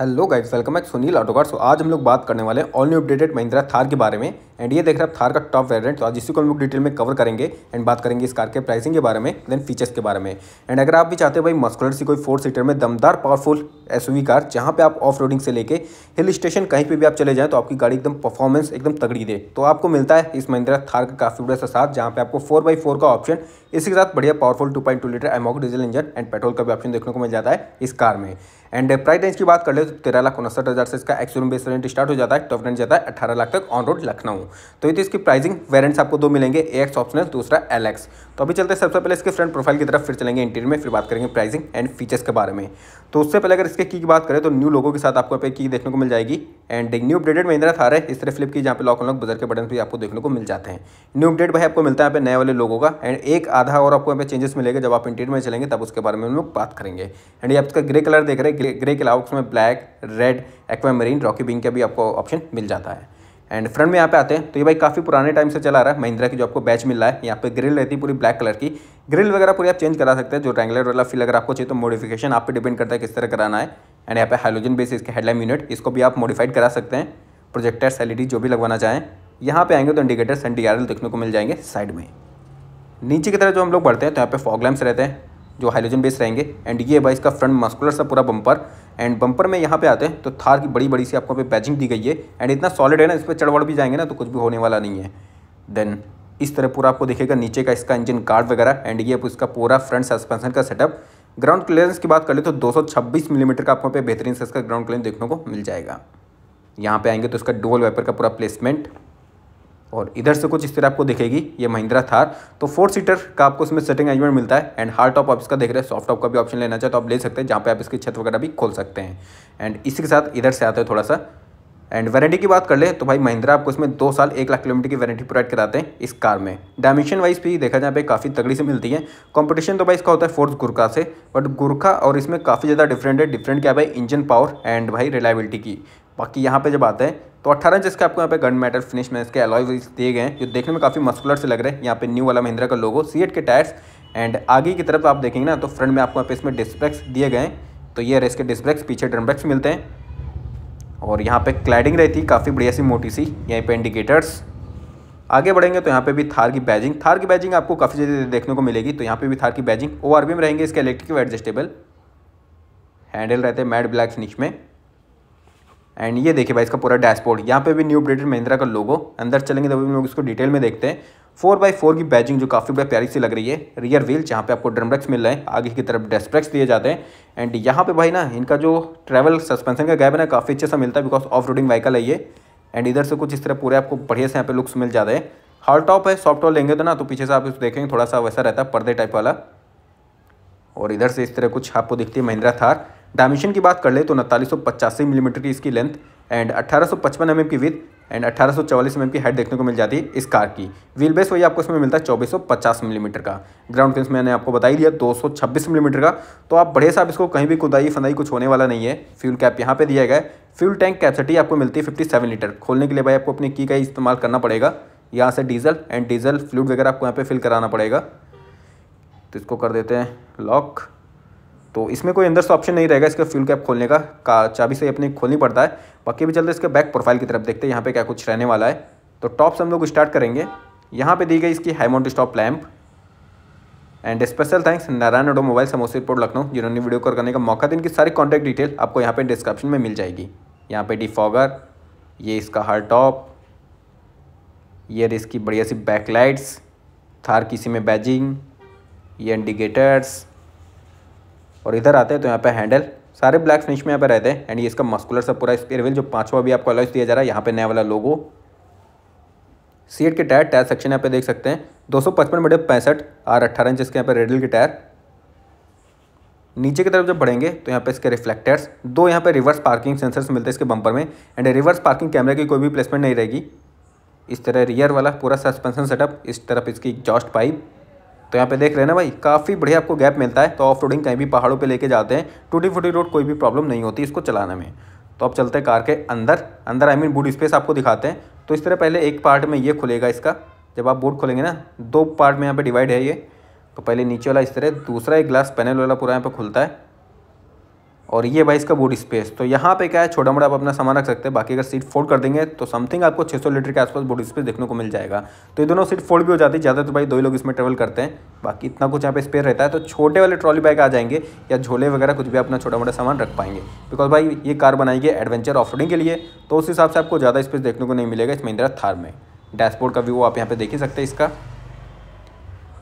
hello guys welcome back Sunil Autocar so तो आज हम लोग बात करने वाले हैं all new updated Mahindra Thar के बारे में एंड ये देख रहे हैं थार का टॉप वेरिएंट तो आज इसी को हम लोग डिटेल में कवर करेंगे एंड बात करेंगे इस कार के प्राइसिंग के बारे में देन फीचर्स के बारे में एंड अगर आप भी चाहते हो भाई मस्कुलर सी कोई फोर सीटर में दमदार पावरफुल एस कार जहाँ पर आप ऑफ रोडिंग से लेकर हिल स्टेशन कहीं पर भी आप चले जाएँ तो आपकी गाड़ी एकदम परफॉर्मेंस एकदम तगड़ी दे तो आपको मिलता है इस महिंद्रा थार का काफ़ी बड़ा सा साथ जहाँ पर आपको फोर बाई फोर का ऑप्शन इसी के साथ बढ़िया powerful two point two litre mHawk diesel engine and petrol का भी ऑप्शन देखने को मिल जाता है इस कार में एंड प्राइस रेंज की बात कर ले तो तेरह लाख उनसठ हज़ार से इसका एक्सोरूम बेस रेंट स्टार्ट हो जाता है टॉप रेंट जाता है अठारह लाख तक ऑन रोड लखनऊ तो ये तो इसकी प्राइसिंग वेरेंट्स आपको दो मिलेंगे एक्स ऑप्शनल दूसरा एल तो अभी चलते सबसे पहले इसके फ्रंट प्रोफाइल की तरफ फिर चलेंगे इंटीरियर में फिर बात करेंगे प्राइसिंग एंड फीचर्स के बारे में तो उससे पहले अगर इसके की बात करें तो न्यू लोगों के साथ आपको पे की देखने को मिल जाएगी and new updated Mahindra Thar है इस तरह फ्लिप की जहाँ पे लॉक अनलॉक बजर के बटन भी आपको देखने को मिल जाते हैं न्यू अपडेट भाई आपको मिलता है यहाँ पे नए वाले लोगों का एंड एक आधा और आपको यहाँ पे चेंजेस मिलेगा जब आप इंटीरियर में चलेंगे तब उसके बारे में हम लोग बात करेंगे एंड ये आपका ग्रे कलर देख रहे हैं ग्रे के अलावा उसमें black red aquamarine rocky बिंग का भी आपको ऑप्शन मिल जाता है एंड फ्रंट में यहाँ पे आते हैं तो ये भाई काफ़ी पुराने टाइम से चला रहा है महिंद्रा की जो आपको बैच मिल रहा है यहाँ पे ग्रिल रहती है पूरी ब्लैक कलर की ग्रिल वगैरह पूरी आप चेंज करा सकते हैं जो ट्रैंगलर वाला फील अगर आपको चाहिए तो मॉडिफिकेशन आप पे डिपेंड करता है किस तरह कराना है एंड यहाँ पे हाइलोजन बेस इसके हेडलाइन यूनिट इसको भी आप मॉडिफाइड करा सकते हैं प्रोजेक्टर्स एल जो भी लगवाना चाहें यहाँ पे आएंगे तो इंडिकेटर एन डी देखने को मिल जाएंगे साइड में नीचे की तरह जो हम लोग बढ़ते हैं तो यहाँ पे फॉग रहते हैं जो हाइलोजन बेस रहेंगे एंड ये भाई इसका फ्रंट मस्कुलर सा पूरा बम्पर एंड बम्पर में यहाँ पे आते हैं तो थार की बड़ी बड़ी सी आपको पे पैचिंग दी गई है एंड इतना सॉलिड है ना इस पर चढ़वड़ भी जाएंगे ना तो कुछ भी होने वाला नहीं है देन इस तरह पूरा आपको दिखेगा नीचे का इसका इंजन कार्ड वगैरह एंड ये इसका पूरा फ्रंट सस्पेंसन का सेटअप ग्राउंड क्लियरेंस की बात कर ले तो 226 मिलीमीटर mm का आपको पे बेहतरीन से इसका ग्राउंड क्लियरेंस देखने को मिल जाएगा यहाँ पे आएंगे तो इसका डुअल वाइपर का पूरा प्लेसमेंट और इधर से कुछ इस तरह आपको दिखेगी ये महिंद्रा थार तो फोर सीटर का आपको इसमें सेटिंग अरेंजमेंट मिलता है एंड हार्ड टॉप आप इसका देख रहे हैं सॉफ्ट टॉप का भी ऑप्शन लेना चाहे तो आप ले सकते हैं जहाँ पे आप इसकी छत वगैरह भी खोल सकते हैं एंड इसी के साथ इधर से आते हैं थोड़ा सा एंड वारंटी की बात कर ले तो भाई महिंद्रा आपको इसमें दो साल एक लाख किलोमीटर की वारंटी प्रोवाइड कराते हैं इस कार में डायमेंशन वाइज भी देखा जाए पे काफ़ी तगड़ी से मिलती है कंपटीशन तो भाई इसका होता है फोर्थ गुरखा से बट गुरखा और इसमें काफ़ी ज़्यादा डिफरेंट है डिफरेंट क्या भाई इंजन पावर एंड भाई रिलायबिलिटी की बाकी यहाँ पर जब आते हैं तो अट्ठारह इंच इसका आपको यहाँ पे गन मेटल फिनिश में इसके अलॉय दिए गए हैं जो देखने में काफ़ी मस्कुलर से लग रहे हैं यहाँ पे न्यू वाला महिंद्रा का लोगो सी के टायर्स एंड आगे की तरफ आप देखेंगे ना तो फ्रंट में आपको यहाँ पे इसमें डिस्क दिए गए हैं तो ये रहे इसके डिस्प्रेक्स पीछे ड्रम ब्रेक्स मिलते हैं और यहाँ पे क्लैडिंग रहती है काफ़ी बढ़िया सी मोटी सी यहीं पे इंडिकेटर्स आगे बढ़ेंगे तो यहाँ पे भी थार की बैजिंग थार की बैजिंग आपको काफ़ी ज्यादा देखने को मिलेगी तो यहाँ पे भी थार की बैजिंग ओ में रहेंगे इसके इलेक्ट्रिक एडजस्टेबल हैंडल रहते हैं मैट ब्लैक फिनिश में एंड ये देखिए भाई इसका पूरा डैशबोर्ड यहाँ पे भी न्यू अपडेटेड महिंद्रा का लोगो अंदर चलेंगे तभी हम लोग इसको डिटेल में देखते हैं फोर बाई फोर की बैजिंग जो काफ़ी बड़ा प्यारी सी लग रही है रियर व्हील जहाँ पे आपको ड्रम ब्रेक्स मिल रहे हैं आगे की तरफ डेस्क ब्रेक्स दिए जाते हैं एंड यहाँ पे भाई ना इनका जो ट्रैवल सस्पेंशन का गैप है ना काफ़ी अच्छे सा मिलता है बिकॉज ऑफ रोडिंग वाइकल है ये एंड इधर से कुछ इस तरह पूरे आपको बढ़िया से यहाँ पे लुक्स मिल जाते हैं हार्ड टॉप है सॉफ्ट टॉप लेंगे तो ना तो पीछे से आप देखेंगे थोड़ा सा वैसा रहता है पर्दे टाइप वाला और इधर से इस तरह कुछ आपको दिखती है महिंद्रा थार डायमेंशन की बात कर ले तो उनतालीस सौ पचासी मिलीमीटर की इसकी लेंथ एंड अट्ठारह सौ पचपन एम mm एम की विथ एंड 1844 एम की हाइट देखने को मिल जाती है इस कार की व्हील बेस वही आपको इसमें मिलता है पचास मिलीमीटर का ग्राउंड क्लियरेंस मैंने आपको दिया दो दिया 226 मिलीमीटर का तो आप बढ़िया साहब इसको कहीं भी कुदाई फंदाई कुछ होने वाला नहीं है फ्यूल कैप यहाँ पे दिया गया है फ्यूल टैंक कैपेसिटी आपको मिलती है फिफ्टी लीटर खोलने के लिए भाई आपको अपनी की का इस्तेमाल करना पड़ेगा यहाँ से डीजल एंड डीजल फ्लूड वगैरह आपको यहाँ पर फिल कराना पड़ेगा तो इसको कर देते हैं लॉक तो इसमें कोई अंदर से ऑप्शन नहीं रहेगा इसका फ्यूल कैप खोलने का, का चाबी से अपने खोलनी पड़ता है बाकी भी चलते इसके बैक प्रोफाइल की तरफ देखते हैं यहाँ पे क्या कुछ रहने वाला है तो टॉप से हम लोग स्टार्ट करेंगे यहाँ पे दी गई इसकी high mount stop lamp and special thanks Narayan अडो मोबाइल समोसे लखनऊ जिन्होंने वीडियो कॉल करने का मौका दिन की सारी कॉन्टैक्ट डिटेल आपको यहाँ पर डिस्क्रिप्शन में मिल जाएगी यहाँ पर डिफॉगर ये इसका हर टॉप ये इसकी बढ़िया सी बैकलाइट्स थार किसी में बैजिंग ये इंडिकेटर्स और इधर आते हैं तो यहाँ पे हैंडल सारे ब्लैक फिनिश में यहाँ पे रहते हैं एंड ये इसका मस्कुलर सा पूरा स्पेयरविल जो पांचवा भी आपको अलॉज दिया जा रहा है यहाँ पे नया वाला लोगो सीट के टायर टायर सेक्शन यहाँ पे देख सकते हैं दो सौ पचपन बटे पैंसठ आर अट्ठारह इंच इसके यहाँ पे रेडल के टायर नीचे की तरफ जब बढ़ेंगे तो यहाँ पे इसके रिफ्लेक्टर्स दो यहाँ पे रिवर्स पार्किंग सेंसर्स मिलते हैं इसके बंपर में एंड रिवर्स पार्किंग कैमरे की कोई भी प्लेसमेंट नहीं रहेगी इस तरह रियर वाला पूरा सस्पेंशन सेटअप इस तरफ इसकी एग्जॉस्ट पाइप तो यहाँ पे देख रहे हैं ना भाई काफ़ी बढ़िया आपको गैप मिलता है तो ऑफ रोडिंग कहीं भी पहाड़ों पे लेके जाते हैं टूटी फूटी रोड कोई भी प्रॉब्लम नहीं होती इसको चलाने में तो अब चलते हैं कार के अंदर अंदर आई मीन बूट स्पेस आपको दिखाते हैं तो इस तरह पहले एक पार्ट में ये खुलेगा इसका जब आप बूट खोलेंगे ना दो पार्ट में यहाँ पर डिवाइड है ये तो पहले नीचे वाला इस तरह दूसरा एक ग्लास पैनल वाला पूरा यहाँ पर खुलता है और ये भाई इसका बूट स्पेस तो यहाँ पे क्या है छोटा मोटा आप अपना सामान रख सकते हैं बाकी अगर सीट फोल्ड कर देंगे तो समथिंग आपको 600 लीटर के आसपास बूट स्पेस देखने को मिल जाएगा तो ये दोनों सीट फोल्ड भी हो जाती है ज़्यादा तो भाई दो ही लोग इसमें ट्रेवल करते हैं बाकी इतना कुछ यहाँ पे स्पेयर रहता है तो छोटे वाले ट्रॉली बैग आ जाएंगे या झोले वगैरह कुछ भी अपना छोटा मोटा सामान रख पाएंगे बिकॉज भाई ये कार बनाई है एडवेंचर ऑफ के लिए तो उस हिसाब से आपको ज़्यादा स्पेस देखने को नहीं मिलेगा इस महिंद्रा थार में डैशबोर्ड का व्यू आप यहाँ पर देख ही सकते हैं इसका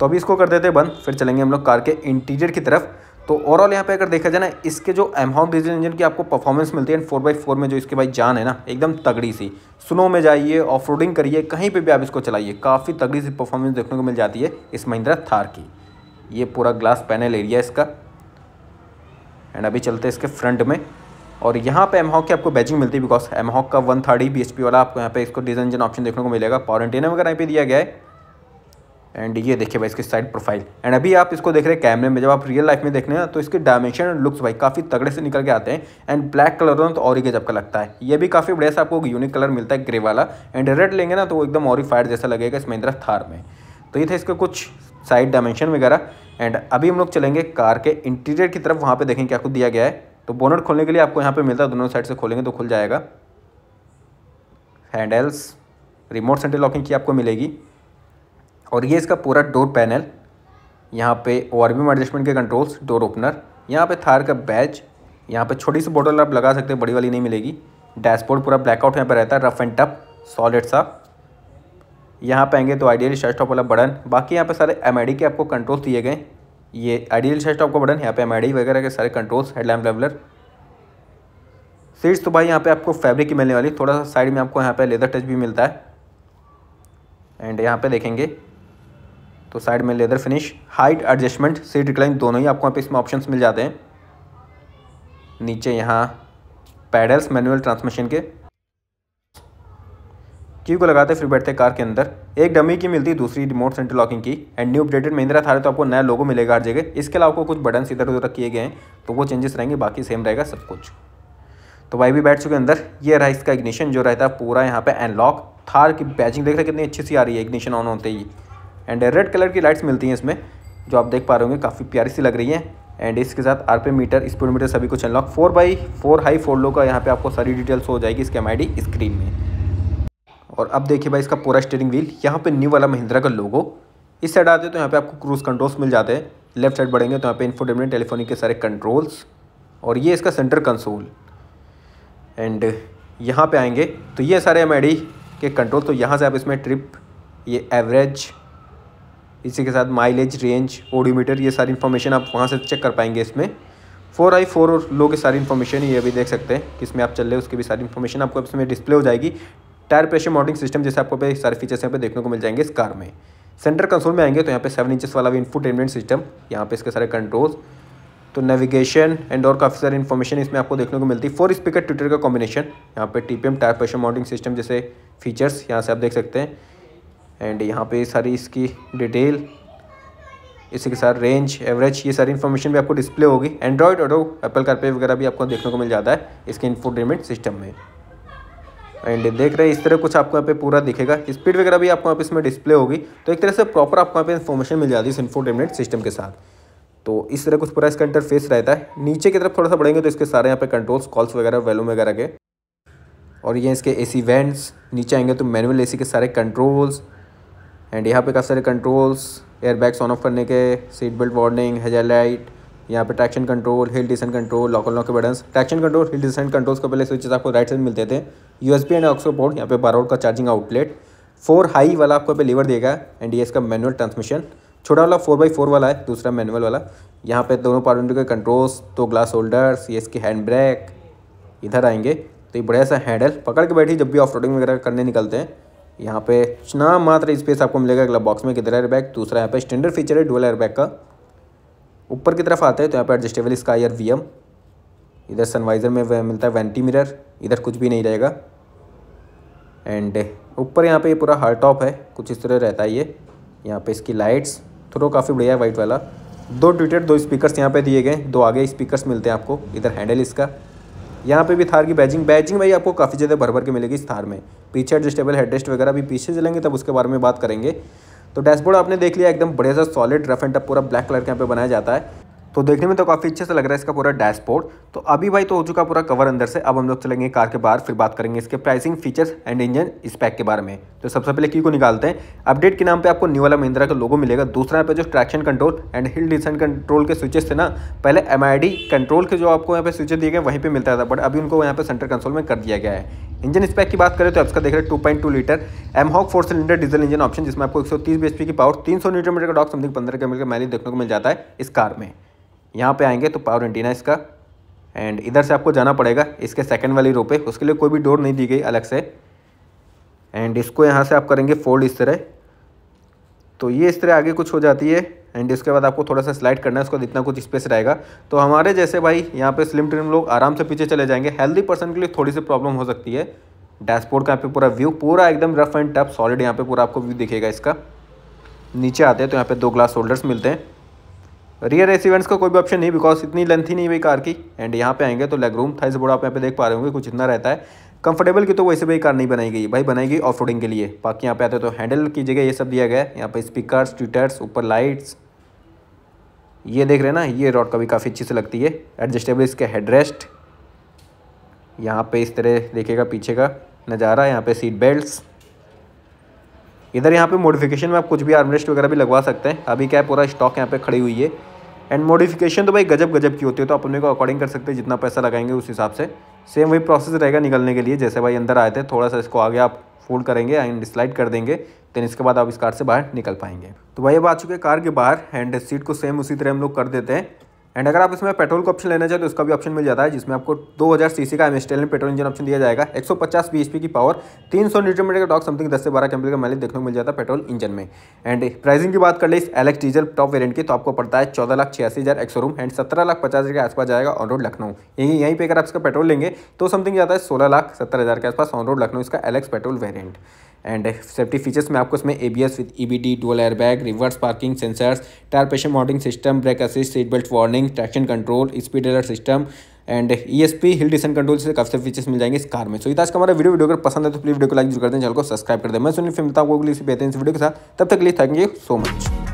तो अभी इसको कर देते बंद फिर चलेंगे हम लोग कार के इंटीरियर की तरफ तो ओवरऑल यहाँ पे अगर देखा जाए ना इसके जो एमहॉक डीजल इंजन की आपको परफॉर्मेंस मिलती है एंड फोर बाई फोर में जो इसके भाई जान है ना एकदम तगड़ी सी स्नो में जाइए ऑफ करिए कहीं पे भी आप इसको चलाइए काफ़ी तगड़ी सी परफॉर्मेंस देखने को मिल जाती है इस महिंद्रा थार की ये पूरा ग्लास पैनल एरिया इसका एंड अभी चलते इसके फ्रंट में और यहाँ पे एमहॉक की आपको बैचिंग मिलती है बिकॉज एमहॉक का वन थर्टी बी वाला आपको यहाँ पे इसको डीजल इंजन ऑप्शन देखने को मिलेगा पॉरेंटीना वगैरह यहाँ पे दिया गया है एंड ये देखिए भाई इसकी साइड प्रोफाइल एंड अभी आप इसको देख रहे हैं कैमरे में जब आप रियल लाइफ में देख रहे हैं तो इसके डायमेंशन एंड लुक्स भाई काफ़ी तगड़े से निकल के आते हैं एंड ब्लैक कलर हो तो और ही गजब का लगता है ये भी काफ़ी बढ़िया सा आपको यूनिक कलर मिलता है ग्रे वाला एंड रेड लेंगे ना तो एकदम और फायर जैसा लगेगा इस महिंद्रा थार में तो ये थे इसके कुछ साइड डायमेंशन वगैरह एंड अभी हम लोग चलेंगे कार के इंटीरियर की तरफ वहाँ पर देखें क्या कुछ दिया गया है तो बोनट खोलने के लिए आपको यहाँ पर मिलता है दोनों साइड से खोलेंगे तो खुल जाएगा हैंडल्स रिमोट सेंटर लॉकिंग की आपको मिलेगी और ये इसका पूरा डोर पैनल यहाँ पे ओ आर एडजस्टमेंट के कंट्रोल्स डोर ओपनर यहाँ पे थार का बैच यहाँ पे छोटी सी बोतल आप लगा सकते हैं बड़ी वाली नहीं मिलेगी डैशबोर्ड पूरा ब्लैकआउट यहाँ पे रहता है रफ एंड टफ सॉलिड सा यहाँ पे आएंगे तो आइडियल शर्ट टॉप वाला बटन बाकी यहाँ पे सारे एम के आपको कंट्रोल्स दिए गए ये आइडियल शर्ट टॉप का बटन यहाँ पे एम वगैरह के सारे कंट्रोल्स हेडलैम्प लेवलर सीट्स तो भाई यहाँ पे आपको फैब्रिक की मिलने वाली थोड़ा सा साइड में आपको यहाँ पे लेदर टच भी मिलता है एंड यहाँ पे देखेंगे तो साइड में leather finish height adjustment seat recline दोनों ही आपको यहाँ पे इसमें ऑप्शंस मिल जाते हैं नीचे यहाँ पैडल्स मैनुअल ट्रांसमिशन के क्यू को लगाते फिर बैठते कार के अंदर एक डमी की मिलती दूसरी रिमोट सेंटर लॉकिंग की and new updated Mahindra Thar तो आपको नया लोगो मिलेगा हर जगह इसके अलावा आपको कुछ बटन इधर उधर किए गए हैं तो वो चेंजेस रहेंगे बाकी सेम रहेगा सब कुछ तो भाई भी बैठ चुके अंदर ये रहा इसका इग्निशन जो रहता है पूरा यहाँ पे एनलॉक थार की बैचिंग देख रहे कितनी अच्छी सी आ रही है इग्निशन ऑन होते ही एंड रेड कलर की लाइट्स मिलती हैं इसमें जो आप देख पा रहे होंगे काफ़ी प्यारी सी लग रही है एंड इसके साथ आर मीटर स्पीड मीटर सभी कुछ unlock four by four high four low का यहाँ पे आपको सारी डिटेल्स हो जाएगी इसके एम स्क्रीन में और अब देखिए भाई इसका पूरा स्टेयरिंग व्हील यहाँ पे न्यू वाला महिंद्रा का लोगो इस साइड आते हैं तो यहाँ पे आपको क्रूज़ कंट्रोल्स मिल जाते हैं लेफ्ट साइड बढ़ेंगे तो यहाँ पे इन्फोटेनमेंट टेलीफोनिक के सारे कंट्रोल्स और ये इसका सेंटर कंसोल एंड यहाँ पे आएंगे तो ये सारे एम के कंट्रोल तो यहाँ से आप इसमें ट्रिप ये एवरेज इसी के साथ माइलेज रेंज ओडीमीटर ये सारी इन्फॉर्मेशन आप वहाँ से चेक कर पाएंगे इसमें फोर आई फोर लो की सारी इन्फॉर्मेशन ये भी देख सकते हैं इसमें आप चल रहे उसकी भी सारी इन्फॉर्मेशन आपको इसमें डिस्प्ले हो जाएगी टायर प्रेशर मॉडलिंग सिस्टम जैसे आपको सारे फीचर्स यहाँ पे देखने को मिल जाएंगे इस कार में सेंटर कंसोल में आएंगे तो यहाँ पे सेवन इंचेस वाला भी इन्फोटेनमेंट सिस्टम यहाँ पे इसके सारे कंट्रोल्स तो नेविगेशन एंड और काफ़ी सारी इन्फॉर्मेशन इसमें आपको देखने को मिलती है फोर स्पीकर ट्विटर का कॉम्बिनेशन यहाँ पे T tyre pressure monitoring system जैसे फीचर्स यहाँ से आप देख सकते हैं एंड यहाँ पे सारी इसकी डिटेल इसी के साथ रेंज एवरेज ये सारी इन्फॉर्मेशन भी आपको डिस्प्ले होगी एंड्रॉयड ऑटो एप्पल कारपे वगैरह भी आपको देखने को मिल जाता है इसके इन्फोटेनमेंट सिस्टम में एंड देख रहे हैं इस तरह कुछ आपको यहाँ पे पूरा दिखेगा स्पीड वगैरह भी आपको यहाँ पे इसमें डिस्प्ले होगी तो एक तरह से प्रॉपर आपको यहाँ पे इन्फॉर्मेशन मिल जाती है इस इन्फोटेनमेंट सिस्टम के साथ तो इस तरह कुछ पूरा इसका इंटरफेस रहता है नीचे की तरफ थोड़ा सा बढ़ेंगे तो इसके सारे यहाँ पे कंट्रोल्स कॉल्स वगैरह वैल्यूम वगैरह के और ये इसके ए वेंट्स नीचे आएंगे तो मैनुअल ए के सारे कंट्रोल्स एंड यहाँ पे काफ़ी सारे कंट्रोल्स एयरबैग्स ऑन ऑफ करने के seat belt warning hazard light यहाँ पे traction control hill descent control local lock के button traction control hill descent controls को पहले स्विचेस आपको राइट साइड मिलते थे U S B and aux port यहाँ पे बारह का चार्जिंग आउटलेट फोर हाई वाला आपको पे लीवर देगा एंड ये इसका मैनुअल ट्रांसमिशन छोटा वाला फोर बाई फोर वाला है दूसरा मैनुअल वाला यहाँ पे दोनों पावर विंडो के कंट्रोल्स दो ग्लास होल्डर्स ये इसके हैंड ब्रेक इधर आएंगे तो ये बढ़िया सा हैंडल पकड़ के बैठिए जब भी ऑफ रोडिंग वगैरह करने निकलते हैं यहाँ पे ना मात्र स्पेस आपको मिलेगा अगला बॉक्स में किधर एयरबैग दूसरा यहाँ पे स्टैंडर्ड फीचर है डुअल एयरबैग का ऊपर की तरफ आता है तो यहाँ पे एडजस्टेबल इसका एयर वी इधर सनवाइज़र में वह मिलता है वेंटी मिरर इधर कुछ भी नहीं रहेगा एंड ऊपर यहाँ पे ये पूरा हार्ड टॉप है कुछ इस तरह रहता है ये यहाँ पे इसकी लाइट्स थ्रो काफ़ी बढ़िया है वाइट वाला दो ट्विटर दो स्पीकर्स यहाँ पे दिए गए दो आगे स्पीकर्स मिलते हैं आपको इधर हैंडल इसका यहाँ पे भी थार की बैजिंग बैजिंग भाई आपको काफ़ी ज़्यादा भर भर के मिलेगी इस थार में पीछे एडजस्टेबल हेडरेस्ट वगैरह भी पीछे चलेंगे तब उसके बारे में बात करेंगे तो डैशबोर्ड आपने देख लिया एकदम बढ़िया सा सॉलिड रफ एंड टप पूरा ब्लैक कलर के यहाँ पे बनाया जाता है तो देखने में तो काफ़ी अच्छे से लग रहा है इसका पूरा डैशबोर्ड तो अभी भाई तो हो चुका पूरा कवर अंदर से अब हम लोग चलेंगे कार के बाहर फिर बात करेंगे इसके pricing features and engine spec के बारे में तो सबसे पहले की को निकालते हैं अपडेट के नाम पे आपको न्यू वाला महिंद्रा का लोगो मिलेगा दूसरा यहाँ पे जो traction control and hill descent control के स्विचेस थे ना पहले एम कंट्रोल के जो आपको यहाँ पे स्विचेस दिए गए वहीं पर मिलता था बट अभी उनको यहाँ पे सेंटर कंसोल में कर दिया गया है इंजन स्पैक की बात करें तो आपका देख रहे हैं two point two litre M hawk four cylinder diesel engine option जिसमें आपको एक सौ तीस की पावर तीन सौ न्यूट्रोमीटर का डॉक समथिंग पंद्रह किलोमीटर मैली देखने को मिल जाता है इस कार में यहाँ पे आएंगे तो पावर एंटीना इसका एंड इधर से आपको जाना पड़ेगा इसके सेकंड वाली रो पे उसके लिए कोई भी डोर नहीं दी गई अलग से एंड इसको यहाँ से आप करेंगे फोल्ड इस तरह तो ये इस तरह आगे कुछ हो जाती है एंड इसके बाद आपको थोड़ा सा स्लाइड करना है उसका इतना कुछ स्पेस रहेगा तो हमारे जैसे भाई यहाँ पे स्लिम ट्रिम लोग आराम से पीछे चले जाएंगे हेल्दी पर्सन के लिए थोड़ी सी प्रॉब्लम हो सकती है डैशबोर्ड का यहाँ पे पूरा व्यू पूरा एकदम रफ एंड टफ सॉलिड यहाँ पे पूरा आपको व्यू दिखेगा इसका नीचे आते हैं तो यहाँ पे दो ग्लास होल्डर्स मिलते हैं रियर एस इवेंट्स का कोई भी ऑप्शन नहीं बिकॉज इतनी लेंथ ही नहीं हुई कार की एंड यहाँ पे आएंगे तो लेग रूम था इस बोर्ड आप यहाँ पे देख पा रहे होंगे कुछ इतना रहता है कंफर्टेबल की तो वैसे भी कार नहीं बनाई गई भाई बनाई गई ऑफ रोडिंग के लिए बाकी यहाँ पे आते तो हैंडल की जगह ये सब दिया गया है यहाँ पे स्पीकर ट्विटर्स ऊपर लाइट्स ये देख रहे हैं ना ये रॉड का भी काफ़ी अच्छी से लगती है एडजस्टेबल इसके हेडरेस्ट यहाँ पे इस तरह देखेगा पीछे का नज़ारा यहाँ पे सीट बेल्ट्स इधर यहाँ पे मॉडिफिकेशन में आप कुछ भी आर्मरेस्ट वगैरह भी लगवा सकते हैं अभी क्या पूरा स्टॉक यहाँ पे खड़ी हुई है एंड मॉडिफिकेशन तो भाई गजब गजब की होती है तो अपने को अकॉर्डिंग कर सकते हैं जितना पैसा लगाएंगे उस हिसाब से सेम वही प्रोसेस रहेगा निकलने के लिए जैसे भाई अंदर आए थे थोड़ा सा इसको आगे आप फोल्ड करेंगे एंड स्लाइड कर देंगे दैन इसके बाद आप इस कार से बाहर निकल पाएंगे तो भाई अब आ चुके कार के बाहर एंड सीट को सेम उसी तरह हम लोग कर देते हैं एंड अगर आप इसमें पेट्रोल का ऑप्शन लेना चाहें तो उसका भी ऑप्शन मिल जाता है जिसमें आपको 2000 सीसी का एम पेट्रोल इंजन ऑप्शन दिया जाएगा 150 बीएचपी की पावर 300 सौ न्यूट्री मीटर का टॉक समथिंग 10 से 12 कैमरे का माइलेज देखने को मिल जाता है पेट्रोल इंजन में एंड प्राइसिंग की बात कर ले इस एलेक्स डीजल टॉप वेरियंट की तो आपको पड़ता है चौदह लाख छियासी हज़ार एक रूम एंड सत्रह लाख पचास हज़ार के आसपास जाएगा ऑन रोड लखनऊ यहीं यहीं पर अगर आप इसका पेट्रोल लेंगे तो समथिंग जाता है सोलह लाख सत्तर हज़ार के आसपास ऑन रोड लखनऊ इसका LX petrol variant and safety features में आपको इसमें A B S with E B dual airbag reverse parking sensors tyre pressure monitoring system brake assist seat belt warning traction control speed alert system and E S P hill descent control से काफी सारे features मिल जाएंगे इस car में सो so, आज का हमारा video video अगर पसंद है तो प्लीज वीडियो को लाइक जरूर कर दें चैनल को सब्सक्राइब कर दें मैं सुनिए फिर आपको हूँ इस वीडियो के साथ तब तक लिए थैंक यू सो मच